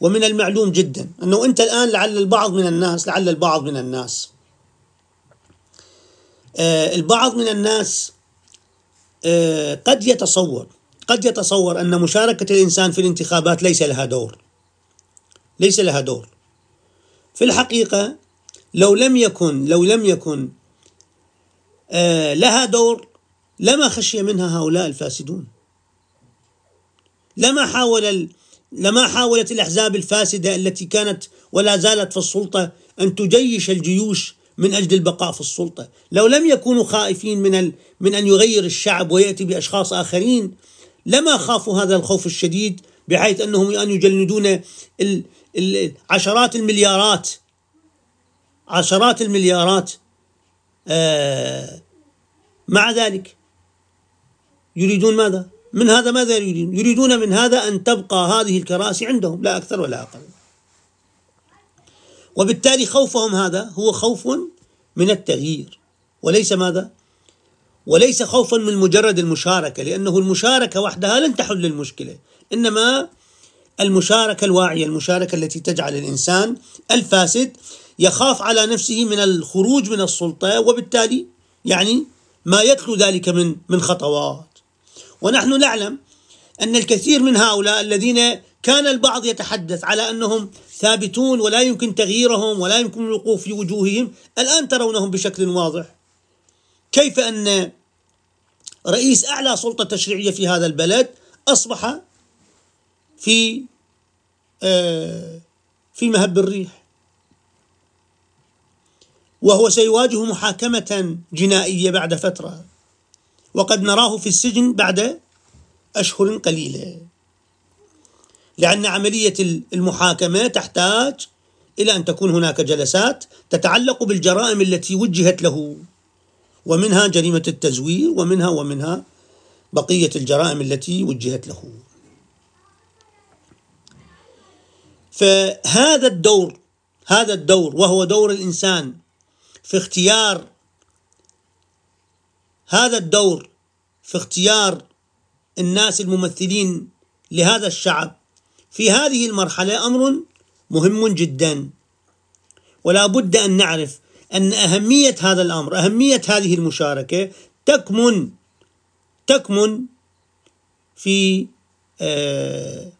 ومن المعلوم جدا أنه أنت الآن لعل البعض من الناس لعل البعض من الناس آه، البعض من الناس آه، قد يتصور قد يتصور أن مشاركة الإنسان في الانتخابات ليس لها دور ليس لها دور في الحقيقة لو لم يكن لو لم يكن آه، لها دور لما خشي منها هؤلاء الفاسدون لما حاول لما حاولت الأحزاب الفاسدة التي كانت ولا زالت في السلطة أن تجيش الجيوش من أجل البقاء في السلطة لو لم يكونوا خائفين من, من أن يغير الشعب ويأتي بأشخاص آخرين لما خافوا هذا الخوف الشديد بحيث أنهم أن يجندون عشرات المليارات عشرات المليارات آه مع ذلك يريدون ماذا؟ من هذا ماذا يريدون؟ يريدون من هذا أن تبقى هذه الكراسي عندهم لا أكثر ولا أقل وبالتالي خوفهم هذا هو خوف من التغيير وليس ماذا؟ وليس خوفا من مجرد المشاركة لأنه المشاركة وحدها لن تحل المشكلة إنما المشاركة الواعية المشاركة التي تجعل الإنسان الفاسد يخاف على نفسه من الخروج من السلطة وبالتالي يعني ما يتلو ذلك من من خطوات ونحن نعلم أن الكثير من هؤلاء الذين كان البعض يتحدث على أنهم ثابتون ولا يمكن تغييرهم ولا يمكن الوقوف في وجوههم الآن ترونهم بشكل واضح كيف أن رئيس أعلى سلطة تشريعية في هذا البلد أصبح في آه، في مهب الريح وهو سيواجه محاكمة جنائية بعد فترة وقد نراه في السجن بعد أشهر قليلة لأن عملية المحاكمة تحتاج إلى أن تكون هناك جلسات تتعلق بالجرائم التي وجهت له ومنها جريمة التزوير ومنها ومنها بقية الجرائم التي وجهت له فهذا الدور هذا الدور وهو دور الإنسان في اختيار هذا الدور في اختيار الناس الممثلين لهذا الشعب في هذه المرحله امر مهم جدا ولا بد ان نعرف ان اهميه هذا الامر اهميه هذه المشاركه تكمن تكمن في آه